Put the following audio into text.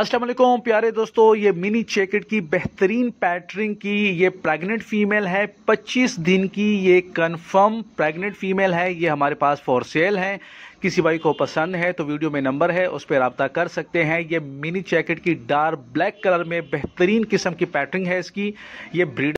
असलम प्यारे दोस्तों ये मिनी चेकट की बेहतरीन पैटरिंग की ये प्रेग्नेंट फीमेल है 25 दिन की ये कन्फर्म प्रेग्नेंट फीमेल है ये हमारे पास फॉर सेल है किसी भाई को पसंद है तो वीडियो में नंबर है उस पर रबता कर सकते हैं ये मिनी चैकेट की डार्क ब्लैक कलर में बेहतरीन किस्म की पैटरिंग है इसकी ये ब्रीड